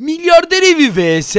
Milyarder evi vs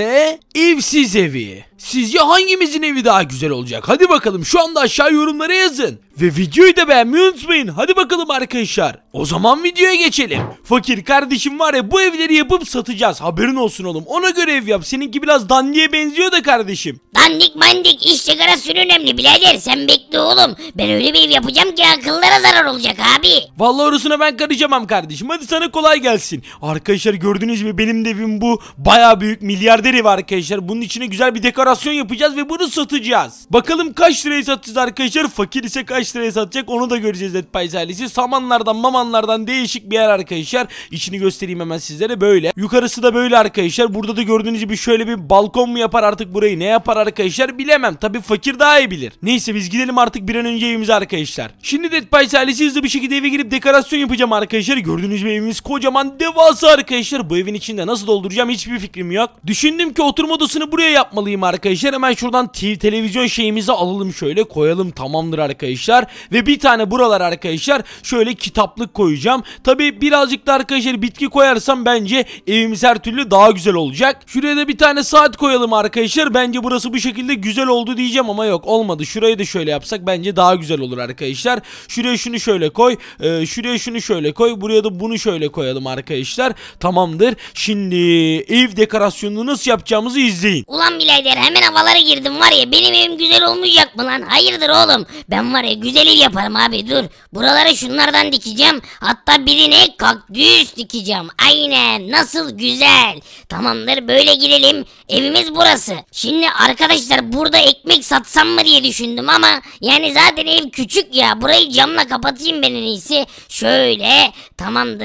evsiz evi. Sizce hangimizin evi daha güzel olacak? Hadi bakalım şu anda aşağı yorumlara yazın. Ve videoyu da beğenmeyi unutmayın. Hadi bakalım arkadaşlar. O zaman videoya geçelim. Fakir kardeşim var ya bu evleri yapıp satacağız. Haberin olsun oğlum. Ona göre ev yap. Seninki biraz dandiye benziyor da kardeşim. Dandik mandik iş sigarasın önemli birader. Sen bekle oğlum. Ben öyle bir ev yapacağım ki akıllara zarar olacak abi. Vallahi orasına ben karışamam kardeşim. Hadi sana kolay gelsin. Arkadaşlar gördünüz mü benim de evim bu. Baya büyük milyarder ev arkadaşlar. Bunun içine güzel bir dekorasyon dekorasyon yapacağız ve bunu satacağız. Bakalım kaç liraya satacağız arkadaşlar. Fakir ise kaç liraya satacak onu da göreceğiz Netpies ailesi. Samanlardan mamanlardan değişik bir yer arkadaşlar. İçini göstereyim hemen sizlere böyle. Yukarısı da böyle arkadaşlar. Burada da gördüğünüz gibi şöyle bir balkon mu yapar artık burayı ne yapar arkadaşlar bilemem. Tabi fakir daha iyi bilir. Neyse biz gidelim artık bir an önce evimize arkadaşlar. Şimdi Netpies ailesi hızlı bir şekilde eve girip dekorasyon yapacağım arkadaşlar. Gördüğünüz gibi evimiz kocaman devasa arkadaşlar. Bu evin içinde nasıl dolduracağım hiçbir fikrim yok. Düşündüm ki oturma odasını buraya yapmalıyım arkadaşlar arkadaşlar. Hemen şuradan televizyon şeyimizi alalım şöyle koyalım tamamdır arkadaşlar. Ve bir tane buralar arkadaşlar şöyle kitaplık koyacağım. Tabi birazcık da arkadaşlar bitki koyarsam bence evimiz her türlü daha güzel olacak. Şuraya da bir tane saat koyalım arkadaşlar. Bence burası bu şekilde güzel oldu diyeceğim ama yok olmadı. Şurayı da şöyle yapsak bence daha güzel olur arkadaşlar. Şuraya şunu şöyle koy. Ee, şuraya şunu şöyle koy. Buraya da bunu şöyle koyalım arkadaşlar. Tamamdır. Şimdi ev dekorasyonunu nasıl yapacağımızı izleyin. Ulan birader hemen hemen havalara girdim var ya benim evim güzel olmayacak mı lan? Hayırdır oğlum? Ben var ya güzel ev yaparım abi dur. buraları şunlardan dikeceğim. Hatta birine kaktüs dikeceğim. Aynen nasıl güzel. Tamamdır böyle girelim. Evimiz burası. Şimdi arkadaşlar burada ekmek satsam mı diye düşündüm ama yani zaten ev küçük ya. Burayı camla kapatayım ben en iyisi. Şöyle tamamdır.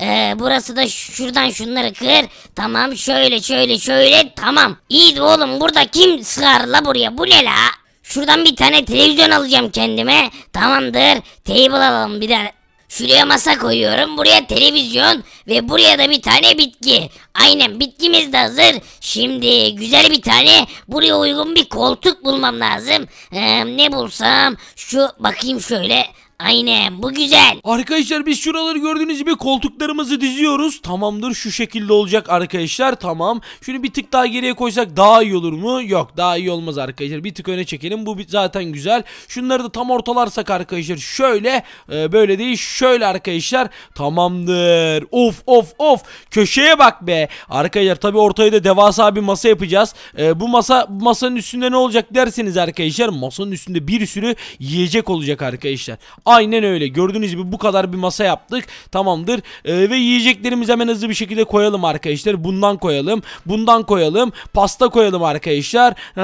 Ee, burası da şuradan şunları kır. Tamam şöyle şöyle şöyle tamam. İyi de oğlum burada Acaba kim sığar la buraya? Bu ne la? Şuradan bir tane televizyon alacağım kendime. Tamamdır. Table alalım bir de. Şuraya masa koyuyorum. Buraya televizyon ve buraya da bir tane bitki. Aynen bitkimiz de hazır. Şimdi güzel bir tane buraya uygun bir koltuk bulmam lazım. Ee, ne bulsam şu bakayım şöyle. Aynen bu güzel. Arkadaşlar biz şuraları gördüğünüz gibi koltuklarımızı diziyoruz. Tamamdır şu şekilde olacak arkadaşlar tamam. Şunu bir tık daha geriye koysak daha iyi olur mu? Yok daha iyi olmaz arkadaşlar. Bir tık öne çekelim bu zaten güzel. Şunları da tam ortalarsak arkadaşlar şöyle e, böyle değil şöyle arkadaşlar. Tamamdır. Of of of köşeye bak be. Arkadaşlar tabi ortaya da devasa bir masa yapacağız. E, bu masa masanın üstünde ne olacak derseniz arkadaşlar masanın üstünde bir sürü yiyecek olacak arkadaşlar. Aynen öyle. Gördüğünüz gibi bu kadar bir masa yaptık. Tamamdır. Ee, ve yiyeceklerimizi hemen hızlı bir şekilde koyalım arkadaşlar. Bundan koyalım. Bundan koyalım. Pasta koyalım arkadaşlar. Ee,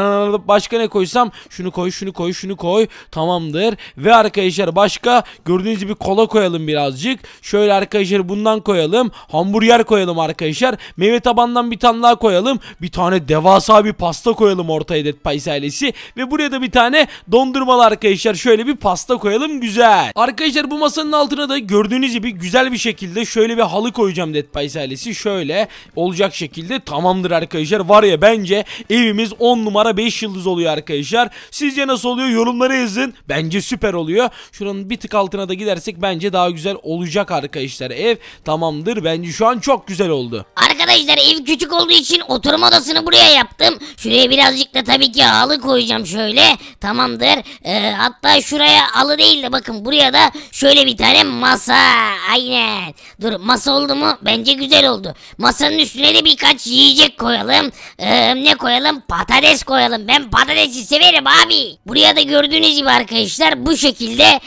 başka ne koysam? Şunu koy, şunu koy, şunu koy. Tamamdır. Ve arkadaşlar başka gördüğünüz gibi kola koyalım birazcık. Şöyle arkadaşlar bundan koyalım. Hamburger koyalım arkadaşlar. Meyve tabandan bir tane daha koyalım. Bir tane devasa bir pasta koyalım ortaya Dead Pies ailesi. Ve buraya da bir tane dondurmalı arkadaşlar. Şöyle bir pasta koyalım. Güzel. Evet. Arkadaşlar bu masanın altına da gördüğünüz gibi güzel bir şekilde şöyle bir halı koyacağım Dead Pies ailesi. Şöyle olacak şekilde tamamdır arkadaşlar. Var ya bence evimiz 10 numara 5 yıldız oluyor arkadaşlar. Sizce nasıl oluyor? Yorumlara yazın. Bence süper oluyor. Şuranın bir tık altına da gidersek bence daha güzel olacak arkadaşlar ev. Tamamdır. Bence şu an çok güzel oldu. Arkadaşlar ev küçük olduğu için oturma odasını buraya yaptım. Şuraya birazcık da tabii ki halı koyacağım şöyle. Tamamdır. Ee, hatta şuraya halı değil de bakın buraya da şöyle bir tane masa. Aynen. Dur masa oldu mu? Bence güzel oldu. Masanın üstüne de birkaç yiyecek koyalım. Ee, ne koyalım? Patates koyalım. Ben patatesi severim abi. Buraya da gördüğünüz gibi arkadaşlar bu şekilde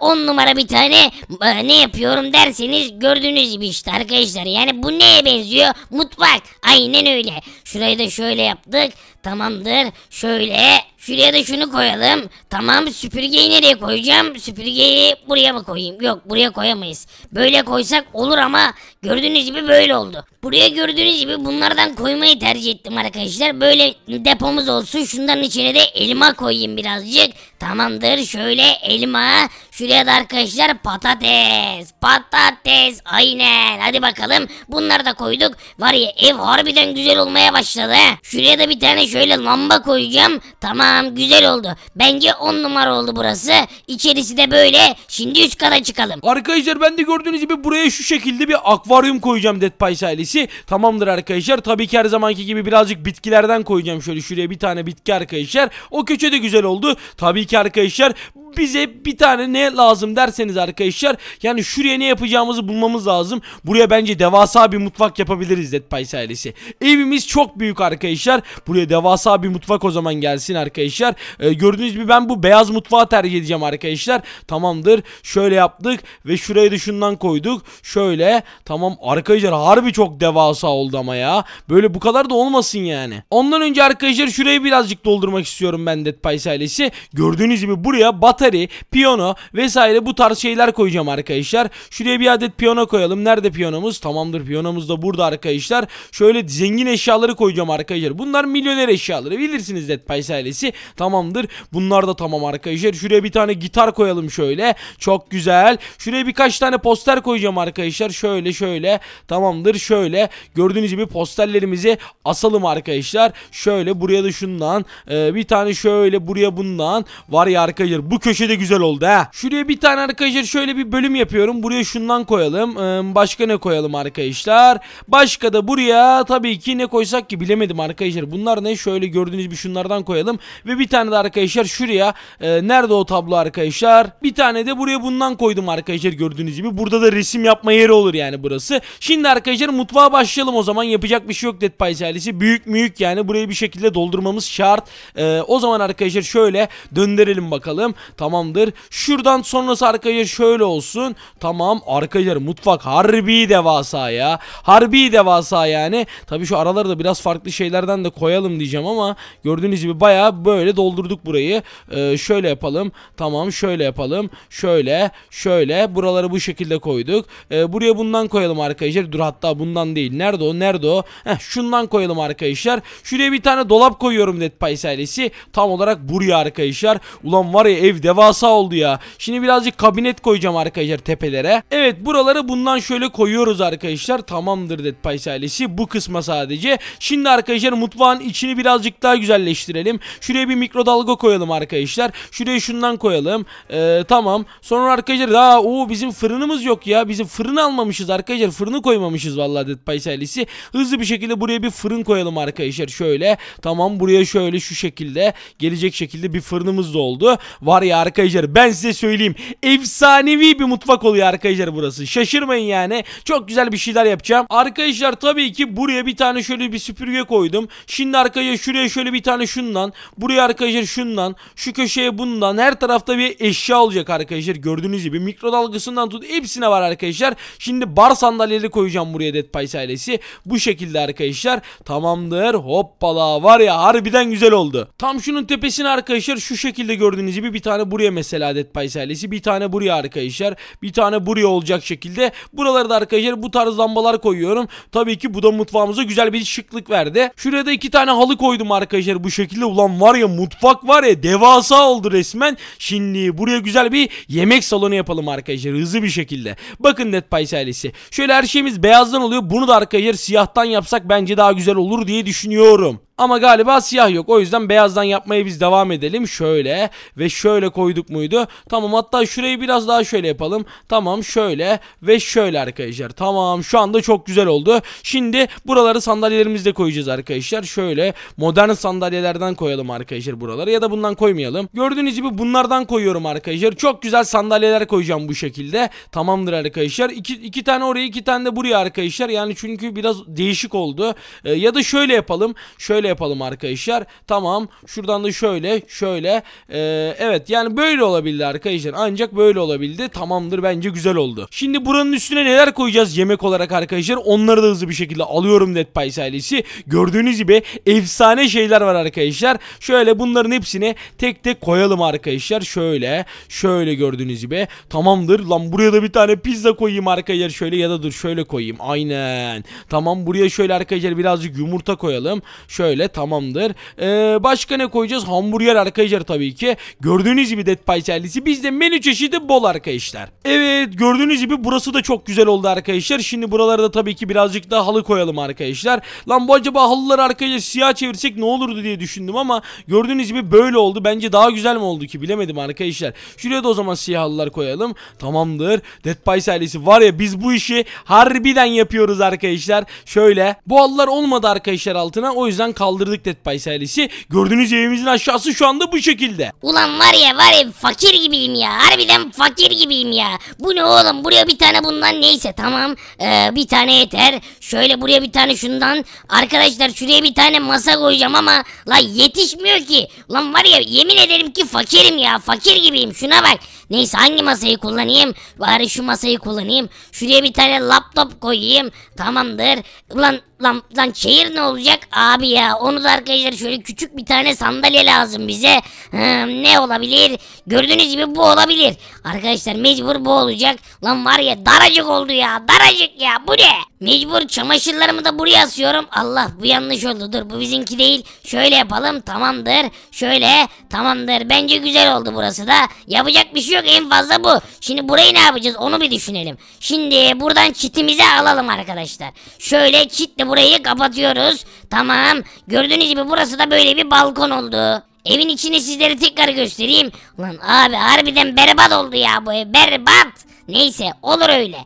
10 e, numara bir tane e, ne yapıyorum derseniz gördüğünüz gibi işte arkadaşlar. Yani bu neye benziyor? Mutfak. Aynen öyle. Şurayı da şöyle yaptık. Tamamdır. Şöyle Şuraya da şunu koyalım. Tamam süpürgeyi nereye koyacağım? Süpürgeyi buraya mı koyayım? Yok buraya koyamayız. Böyle koysak olur ama gördüğünüz gibi böyle oldu. Buraya gördüğünüz gibi bunlardan koymayı tercih ettim arkadaşlar. Böyle depomuz olsun. Şundan içine de elma koyayım birazcık. Tamamdır şöyle elma. Şuraya da arkadaşlar patates. Patates aynen. Hadi bakalım bunları da koyduk. Var ya ev harbiden güzel olmaya başladı. Şuraya da bir tane şöyle lamba koyacağım. Tamam Tamam güzel oldu. Bence 10 numara oldu burası. İçerisi de böyle. Şimdi üst kata çıkalım. Arkadaşlar ben de gördüğünüz gibi buraya şu şekilde bir akvaryum koyacağım Dead Pies ailesi. Tamamdır arkadaşlar. Tabii ki her zamanki gibi birazcık bitkilerden koyacağım. Şöyle şuraya bir tane bitki arkadaşlar. O köşe de güzel oldu. Tabii ki arkadaşlar bize bir tane ne lazım derseniz arkadaşlar yani şuraya ne yapacağımızı bulmamız lazım. Buraya bence devasa bir mutfak yapabiliriz Dead ailesi. Evimiz çok büyük arkadaşlar. Buraya devasa bir mutfak o zaman gelsin arkadaşlar. Ee, gördüğünüz gibi ben bu beyaz mutfağı tercih edeceğim arkadaşlar. Tamamdır. Şöyle yaptık ve şurayı da şundan koyduk. Şöyle tamam arkadaşlar harbi çok devasa oldu ama ya. Böyle bu kadar da olmasın yani. Ondan önce arkadaşlar şurayı birazcık doldurmak istiyorum ben Dead Pies ailesi. Gördüğünüz gibi buraya Batı kari, piyano vesaire bu tarz şeyler koyacağım arkadaşlar. Şuraya bir adet piyano koyalım. Nerede piyanomuz? Tamamdır piyanomuz da burada arkadaşlar. Şöyle zengin eşyaları koyacağım arkadaşlar. Bunlar milyoner eşyaları bilirsiniz Dead Pies ailesi. Tamamdır. Bunlar da tamam arkadaşlar. Şuraya bir tane gitar koyalım şöyle. Çok güzel. Şuraya birkaç tane poster koyacağım arkadaşlar. Şöyle şöyle. Tamamdır şöyle. Gördüğünüz gibi posterlerimizi asalım arkadaşlar. Şöyle buraya da şundan. Ee, bir tane şöyle buraya bundan. Var ya arkadaşlar bu köşede güzel oldu ha. Şuraya bir tane arkadaşlar şöyle bir bölüm yapıyorum. Buraya şundan koyalım. Ee, başka ne koyalım arkadaşlar? Başka da buraya tabii ki ne koysak ki bilemedim arkadaşlar. Bunlar ne? Şöyle gördüğünüz bir şunlardan koyalım. Ve bir tane de arkadaşlar şuraya. E, nerede o tablo arkadaşlar? Bir tane de buraya bundan koydum arkadaşlar gördüğünüz gibi. Burada da resim yapma yeri olur yani burası. Şimdi arkadaşlar mutfağa başlayalım o zaman. Yapacak bir şey yok Dead Pies ailesi. Büyük büyük yani burayı bir şekilde doldurmamız şart. E, o zaman arkadaşlar şöyle döndürelim bakalım. Tamamdır. Şuradan sonrası arkaya şöyle olsun. Tamam arkadaşlar mutfak harbi devasa ya. Harbi devasa yani. Tabi şu araları da biraz farklı şeylerden de koyalım diyeceğim ama gördüğünüz gibi baya böyle doldurduk burayı. Ee, şöyle yapalım. Tamam şöyle yapalım. Şöyle şöyle buraları bu şekilde koyduk. Ee, buraya bundan koyalım arkadaşlar. Dur hatta bundan değil. Nerede o? Nerede o? Heh, şundan koyalım arkadaşlar. Şuraya bir tane dolap koyuyorum Dead Pies ailesi. Tam olarak buraya arkadaşlar. Ulan var ya evde Devasa oldu ya. Şimdi birazcık kabinet koyacağım arkadaşlar tepelere. Evet buraları bundan şöyle koyuyoruz arkadaşlar. Tamamdır Dead Pies ailesi. Bu kısma sadece. Şimdi arkadaşlar mutfağın içini birazcık daha güzelleştirelim. Şuraya bir mikrodalga koyalım arkadaşlar. Şuraya şundan koyalım. Ee, tamam. Sonra arkadaşlar daha o bizim fırınımız yok ya. Bizim fırın almamışız arkadaşlar. Fırını koymamışız vallahi Dead Pies ailesi. Hızlı bir şekilde buraya bir fırın koyalım arkadaşlar. Şöyle. Tamam buraya şöyle şu şekilde gelecek şekilde bir fırınımız da oldu. Var ya arkadaşlar. Ben size söyleyeyim. Efsanevi bir mutfak oluyor arkadaşlar burası. Şaşırmayın yani. Çok güzel bir şeyler yapacağım. Arkadaşlar tabii ki buraya bir tane şöyle bir süpürge koydum. Şimdi arkadaşlar şuraya şöyle bir tane şundan. Buraya arkadaşlar şundan. Şu köşeye bundan. Her tarafta bir eşya olacak arkadaşlar. Gördüğünüz gibi mikrodalgasından tut hepsine var arkadaşlar. Şimdi bar sandalyeleri koyacağım buraya Dead Pies ailesi. Bu şekilde arkadaşlar. Tamamdır. Hoppala var ya harbiden güzel oldu. Tam şunun tepesine arkadaşlar şu şekilde gördüğünüz gibi bir tane buraya mesela Dead Pies ailesi. Bir tane buraya arkadaşlar. Bir tane buraya olacak şekilde. buralarda arkadaşlar bu tarz lambalar koyuyorum. Tabii ki bu da mutfağımıza güzel bir şıklık verdi. Şuraya da iki tane halı koydum arkadaşlar bu şekilde. Ulan var ya mutfak var ya devasa oldu resmen. Şimdi buraya güzel bir yemek salonu yapalım arkadaşlar hızlı bir şekilde. Bakın Dead Pies ailesi. Şöyle her şeyimiz beyazdan oluyor. Bunu da arkadaşlar siyahtan yapsak bence daha güzel olur diye düşünüyorum. Ama galiba siyah yok. O yüzden beyazdan yapmaya biz devam edelim. Şöyle ve şöyle koyduk muydu? Tamam hatta şurayı biraz daha şöyle yapalım. Tamam şöyle ve şöyle arkadaşlar. Tamam şu anda çok güzel oldu. Şimdi buraları sandalyelerimizle koyacağız arkadaşlar. Şöyle modern sandalyelerden koyalım arkadaşlar buraları ya da bundan koymayalım. Gördüğünüz gibi bunlardan koyuyorum arkadaşlar. Çok güzel sandalyeler koyacağım bu şekilde. Tamamdır arkadaşlar. İki, iki tane oraya iki tane de buraya arkadaşlar. Yani çünkü biraz değişik oldu. Ee, ya da şöyle yapalım. Şöyle şöyle yapalım arkadaşlar. Tamam. Şuradan da şöyle şöyle. Ee, evet yani böyle olabildi arkadaşlar. Ancak böyle olabildi. Tamamdır bence güzel oldu. Şimdi buranın üstüne neler koyacağız yemek olarak arkadaşlar. Onları da hızlı bir şekilde alıyorum Dead Pies ailesi. Gördüğünüz gibi efsane şeyler var arkadaşlar. Şöyle bunların hepsini tek tek koyalım arkadaşlar. Şöyle şöyle gördüğünüz gibi. Tamamdır. Lan buraya da bir tane pizza koyayım arkadaşlar. Şöyle ya da dur şöyle koyayım. Aynen. Tamam buraya şöyle arkadaşlar birazcık yumurta koyalım. Şöyle Şöyle tamamdır. Ee, başka ne koyacağız? Hamburger arkadaşlar tabii ki. Gördüğünüz gibi Dead Pie Charlie'si bizde menü çeşidi bol arkadaşlar. Evet gördüğünüz gibi burası da çok güzel oldu arkadaşlar. Şimdi buralarda tabii ki birazcık daha halı koyalım arkadaşlar. Lan bu acaba halıları arkadaşlar siyah çevirsek ne olurdu diye düşündüm ama gördüğünüz gibi böyle oldu. Bence daha güzel mi oldu ki bilemedim arkadaşlar. Şuraya da o zaman siyah halılar koyalım. Tamamdır. Dead Pie Charlie'si var ya biz bu işi harbiden yapıyoruz arkadaşlar. Şöyle bu halılar olmadı arkadaşlar altına o yüzden kaldı saldırdık Dead Pies ailesi. Gördüğünüz evimizin aşağısı şu anda bu şekilde. Ulan var ya var ya fakir gibiyim ya. Harbiden fakir gibiyim ya. Bu ne oğlum? Buraya bir tane bundan neyse tamam. Ee, bir tane yeter. Şöyle buraya bir tane şundan. Arkadaşlar şuraya bir tane masa koyacağım ama la yetişmiyor ki. Lan var ya yemin ederim ki fakirim ya. Fakir gibiyim. Şuna bak. Neyse hangi masayı kullanayım? Bari şu masayı kullanayım. Şuraya bir tane laptop koyayım. Tamamdır. Ulan lan, lan şehir ne olacak? Abi ya onu da arkadaşlar şöyle küçük bir tane sandalye lazım bize. Hmm, ne olabilir? Gördüğünüz gibi bu olabilir. Arkadaşlar mecbur bu olacak. Lan var ya daracık oldu ya. Daracık ya. Bu ne? Mecbur çamaşırlarımı da buraya asıyorum. Allah bu yanlış oldu. Dur bu bizimki değil. Şöyle yapalım tamamdır. Şöyle tamamdır. Bence güzel oldu burası da. Yapacak bir şey yok en fazla bu. Şimdi burayı ne yapacağız onu bir düşünelim. Şimdi buradan çitimizi alalım arkadaşlar. Şöyle çitle burayı kapatıyoruz. Tamam. Gördüğünüz gibi burası da böyle bir balkon oldu. Evin içini sizlere tekrar göstereyim. Lan abi harbiden berbat oldu ya bu ev berbat. Neyse olur öyle.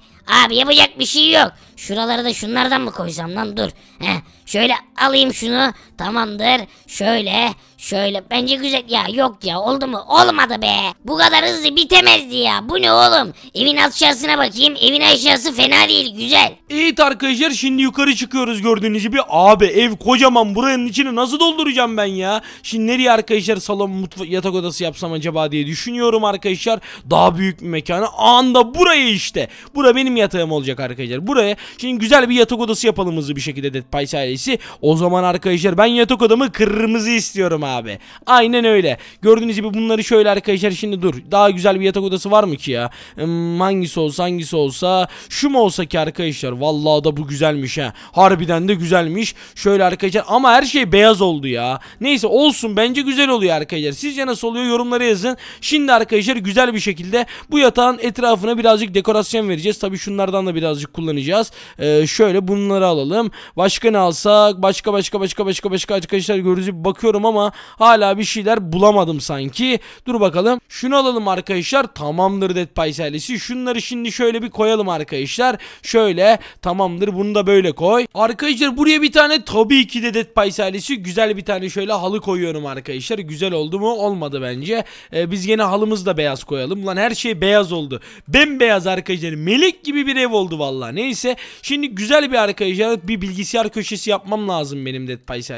Abi yapacak bir şey yok şuraları da şunlardan mı koysam lan dur. Heh, şöyle alayım şunu. Tamamdır. Şöyle. Şöyle. Bence güzel. Ya yok ya oldu mu? Olmadı be. Bu kadar hızlı bitemezdi ya. Bu ne oğlum? Evin aşağısına bakayım. Evin aşağısı fena değil. Güzel. Evet arkadaşlar şimdi yukarı çıkıyoruz gördüğünüz gibi. Abi ev kocaman. Buranın içini nasıl dolduracağım ben ya? Şimdi nereye arkadaşlar salon mutfa yatak odası yapsam acaba diye düşünüyorum arkadaşlar. Daha büyük bir mekanı. Anda burayı işte. Bura benim yatağım olacak arkadaşlar. Buraya Şimdi güzel bir yatak odası yapalım hızlı bir şekilde Dead Pies ailesi. O zaman arkadaşlar ben yatak odamı kırmızı istiyorum abi. Aynen öyle. Gördüğünüz gibi bunları şöyle arkadaşlar şimdi dur. Daha güzel bir yatak odası var mı ki ya? Hmm, hangisi olsa hangisi olsa. Şu mu olsa ki arkadaşlar? Vallahi da bu güzelmiş ha. Harbiden de güzelmiş. Şöyle arkadaşlar ama her şey beyaz oldu ya. Neyse olsun bence güzel oluyor arkadaşlar. Sizce nasıl oluyor yorumlara yazın. Şimdi arkadaşlar güzel bir şekilde bu yatağın etrafına birazcık dekorasyon vereceğiz. Tabi şunlardan da birazcık kullanacağız. Ee, şöyle bunları alalım. Başka ne alsak? Başka başka başka başka başka arkadaşlar görücü bakıyorum ama hala bir şeyler bulamadım sanki. Dur bakalım. Şunu alalım arkadaşlar. Tamamdır Dead Pies Şunları şimdi şöyle bir koyalım arkadaşlar. Şöyle tamamdır. Bunu da böyle koy. Arkadaşlar buraya bir tane tabii ki de Dead Pies güzel bir tane şöyle halı koyuyorum arkadaşlar. Güzel oldu mu? Olmadı bence. Ee, biz yine halımızı da beyaz koyalım. Lan her şey beyaz oldu. Bembeyaz arkadaşlar. Melek gibi bir ev oldu vallahi. Neyse Şimdi güzel bir arkadaşlar bir bilgisayar köşesi yapmam lazım benim Dead Pies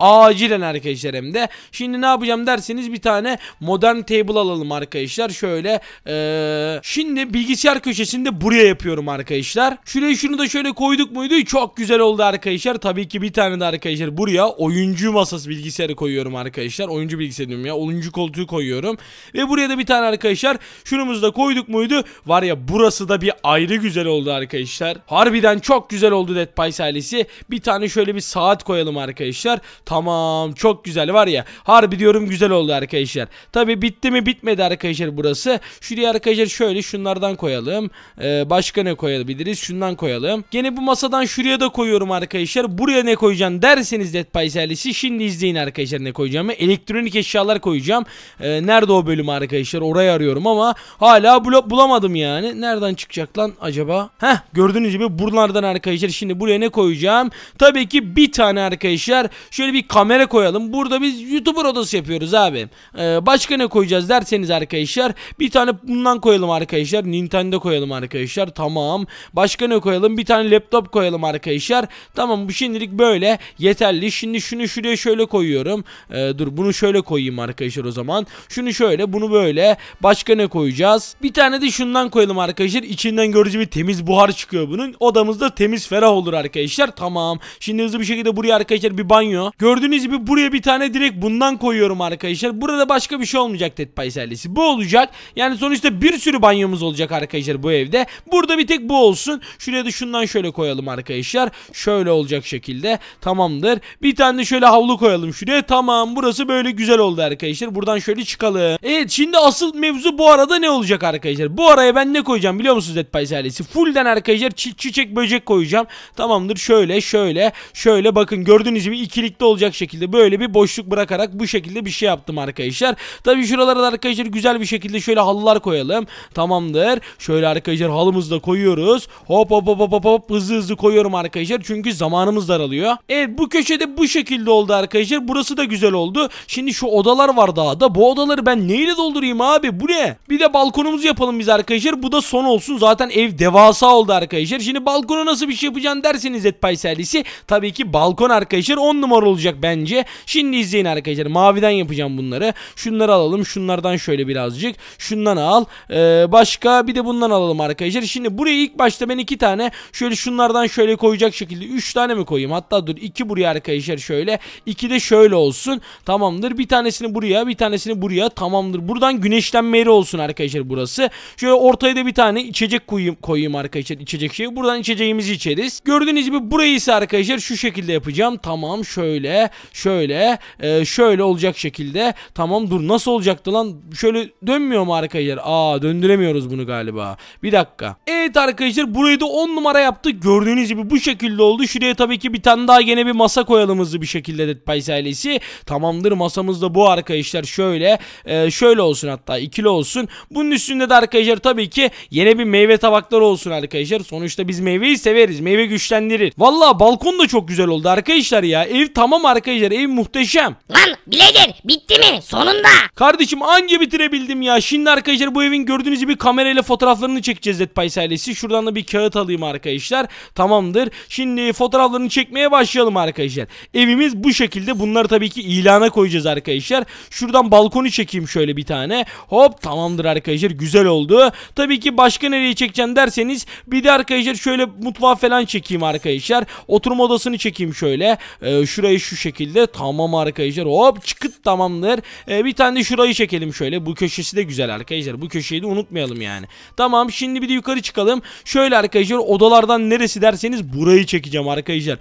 Acilen arkadaşlar hem de. Şimdi ne yapacağım derseniz bir tane modern table alalım arkadaşlar. Şöyle ee, şimdi bilgisayar köşesinde buraya yapıyorum arkadaşlar. Şurayı şunu da şöyle koyduk muydu? Çok güzel oldu arkadaşlar. Tabii ki bir tane de arkadaşlar buraya oyuncu masası bilgisayarı koyuyorum arkadaşlar. Oyuncu bilgisayarı diyorum ya. Oyuncu koltuğu koyuyorum. Ve buraya da bir tane arkadaşlar şunumuzu da koyduk muydu? Var ya burası da bir ayrı güzel oldu arkadaşlar. Harbiden çok güzel oldu Dead Pies ailesi. Bir tane şöyle bir saat koyalım arkadaşlar. Tamam çok güzel var ya. Harbi diyorum güzel oldu arkadaşlar. Tabi bitti mi bitmedi arkadaşlar burası. Şuraya arkadaşlar şöyle şunlardan koyalım. Ee, başka ne koyabiliriz? Şundan koyalım. Gene bu masadan şuraya da koyuyorum arkadaşlar. Buraya ne koyacağım derseniz Dead Pies ailesi. Şimdi izleyin arkadaşlar ne koyacağımı. Elektronik eşyalar koyacağım. Ee, nerede o bölüm arkadaşlar? Orayı arıyorum ama hala bulamadım yani. Nereden çıkacak lan acaba? Heh gördünüz gibi buralardan arkadaşlar şimdi buraya ne koyacağım? Tabii ki bir tane arkadaşlar şöyle bir kamera koyalım. Burada biz YouTuber odası yapıyoruz abi. Ee, başka ne koyacağız derseniz arkadaşlar bir tane bundan koyalım arkadaşlar. Nintendo koyalım arkadaşlar. Tamam. Başka ne koyalım? Bir tane laptop koyalım arkadaşlar. Tamam bu şimdilik böyle yeterli. Şimdi şunu şuraya şöyle koyuyorum. Ee, dur bunu şöyle koyayım arkadaşlar o zaman. Şunu şöyle bunu böyle. Başka ne koyacağız? Bir tane de şundan koyalım arkadaşlar. İçinden gördüğünüz bir temiz buhar çıkıyor bunu bunun odamızda temiz ferah olur arkadaşlar. Tamam. Şimdi hızlı bir şekilde buraya arkadaşlar bir banyo. Gördüğünüz gibi buraya bir tane direkt bundan koyuyorum arkadaşlar. Burada başka bir şey olmayacak Ted Paisalesi. Bu olacak. Yani sonuçta bir sürü banyomuz olacak arkadaşlar bu evde. Burada bir tek bu olsun. Şuraya da şundan şöyle koyalım arkadaşlar. Şöyle olacak şekilde. Tamamdır. Bir tane de şöyle havlu koyalım şuraya. Tamam. Burası böyle güzel oldu arkadaşlar. Buradan şöyle çıkalım. Evet şimdi asıl mevzu bu arada ne olacak arkadaşlar? Bu araya ben ne koyacağım biliyor musunuz Ted Paisalesi? Fullden arkadaşlar çil çiçek böcek koyacağım. Tamamdır şöyle şöyle şöyle bakın gördüğünüz gibi ikilikte olacak şekilde böyle bir boşluk bırakarak bu şekilde bir şey yaptım arkadaşlar. tabii şuralara da arkadaşlar güzel bir şekilde şöyle halılar koyalım. Tamamdır. Şöyle arkadaşlar halımızı da koyuyoruz. Hop hop hop hop hop, hop. hızlı hızlı koyuyorum arkadaşlar. Çünkü zamanımız daralıyor. Evet bu köşede bu şekilde oldu arkadaşlar. Burası da güzel oldu. Şimdi şu odalar var daha da. Bu odaları ben neyle doldurayım abi? Bu ne? Bir de balkonumuzu yapalım biz arkadaşlar. Bu da son olsun. Zaten ev devasa oldu arkadaşlar. Şimdi balkona nasıl bir şey yapacaksın derseniz Zetpay serisi tabii ki balkon arkadaşlar 10 numara olacak bence. Şimdi izleyin arkadaşlar maviden yapacağım bunları. Şunları alalım şunlardan şöyle birazcık. Şundan al. Ee, başka bir de bundan alalım arkadaşlar. Şimdi buraya ilk başta ben iki tane şöyle şunlardan şöyle koyacak şekilde 3 tane mi koyayım? Hatta dur 2 buraya arkadaşlar şöyle. 2 de şöyle olsun. Tamamdır. Bir tanesini buraya bir tanesini buraya. Tamamdır. Buradan güneşlenme yeri olsun arkadaşlar burası. Şöyle ortaya da bir tane içecek koyayım, koyayım arkadaşlar. içecek şey buradan içeceğimizi içeriz. Gördüğünüz gibi burayı ise arkadaşlar şu şekilde yapacağım. Tamam şöyle şöyle e, şöyle olacak şekilde. Tamam dur nasıl olacaktı lan? Şöyle dönmüyor mu arkadaşlar? Aa döndüremiyoruz bunu galiba. Bir dakika. Evet arkadaşlar burayı da 10 numara yaptık. Gördüğünüz gibi bu şekilde oldu. Şuraya tabii ki bir tane daha gene bir masa koyalım hızlı bir şekilde Dead Pies ailesi. Tamamdır masamızda bu arkadaşlar şöyle e, şöyle olsun hatta ikili olsun. Bunun üstünde de arkadaşlar tabii ki yine bir meyve tabakları olsun arkadaşlar. Sonuçta Sonuçta biz meyveyi severiz. Meyve güçlendirir. Valla balkon da çok güzel oldu arkadaşlar ya. Ev tamam arkadaşlar. Ev muhteşem. Lan Bilader bitti mi? Sonunda. Kardeşim anca bitirebildim ya. Şimdi arkadaşlar bu evin gördüğünüz gibi kamerayla fotoğraflarını çekeceğiz Zetpays ailesi. Şuradan da bir kağıt alayım arkadaşlar. Tamamdır. Şimdi fotoğraflarını çekmeye başlayalım arkadaşlar. Evimiz bu şekilde. Bunları tabii ki ilana koyacağız arkadaşlar. Şuradan balkonu çekeyim şöyle bir tane. Hop tamamdır arkadaşlar. Güzel oldu. Tabii ki başka nereye çekeceğim derseniz bir de arkadaşlar olabilir. Şöyle mutfağı falan çekeyim arkadaşlar. Oturma odasını çekeyim şöyle. Ee, şurayı şu şekilde. Tamam arkadaşlar. Hop çıkıt tamamdır. Ee, bir tane de şurayı çekelim şöyle. Bu köşesi de güzel arkadaşlar. Bu köşeyi de unutmayalım yani. Tamam şimdi bir de yukarı çıkalım. Şöyle arkadaşlar odalardan neresi derseniz burayı çekeceğim arkadaşlar.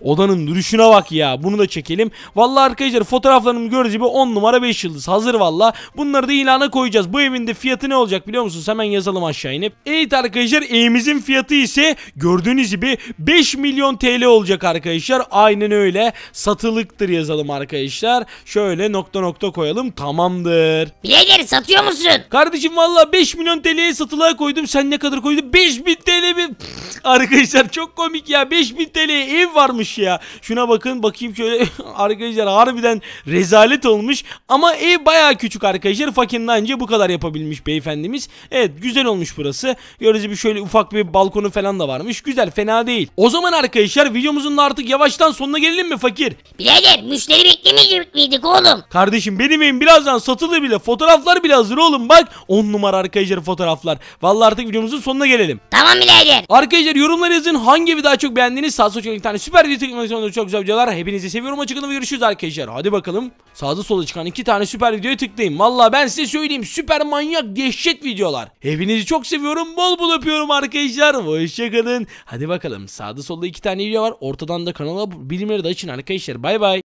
odanın duruşuna bak ya. Bunu da çekelim. Vallahi arkadaşlar fotoğraflarımı gördüğünüz gibi 10 numara 5 yıldız. Hazır valla. Bunları da ilana koyacağız. Bu evin de fiyatı ne olacak biliyor musunuz? Hemen yazalım aşağı inip. Evet arkadaşlar evimizin fiyatı ise gördüğünüz gibi 5 milyon TL olacak arkadaşlar. Aynen öyle satılıktır yazalım arkadaşlar. Şöyle nokta nokta koyalım tamamdır. Bilader satıyor musun? Kardeşim valla 5 milyon TL'ye satılığa koydum. Sen ne kadar koydun? 5 bin TL mi? arkadaşlar çok komik ya. 5 bin TL'ye ev varmış ya. Şuna bakın bakayım şöyle. arkadaşlar harbiden rezalet olmuş. Ama ev baya küçük arkadaşlar. Fakirin anca bu kadar yapabilmiş beyefendimiz. Evet güzel olmuş burası. Gördüğünüz gibi şöyle ufak bir balkonu ürünü falan da varmış. Güzel fena değil. O zaman arkadaşlar videomuzun da artık yavaştan sonuna gelelim mi fakir? Birader müşteri beklemeyecek miydik oğlum? Kardeşim benim evim birazdan satılır bile. Fotoğraflar bile hazır oğlum bak. 10 numara arkadaşlar fotoğraflar. Vallahi artık videomuzun sonuna gelelim. Tamam birader. Arkadaşlar yorumlara yazın hangi evi daha çok beğendiğiniz. Sağ sol bir tane süper video tıklamak çok güzel videolar. Hepinizi seviyorum açıklamada görüşürüz arkadaşlar. Hadi bakalım. Sağda sola çıkan iki tane süper videoya tıklayın. Valla ben size söyleyeyim süper manyak dehşet videolar. Hepinizi çok seviyorum. Bol bol öpüyorum arkadaşlar. Vay Hoşçakalın. Hadi bakalım sağda solda iki tane video var. Ortadan da kanala bilimleri de açın arkadaşlar. Bay bay.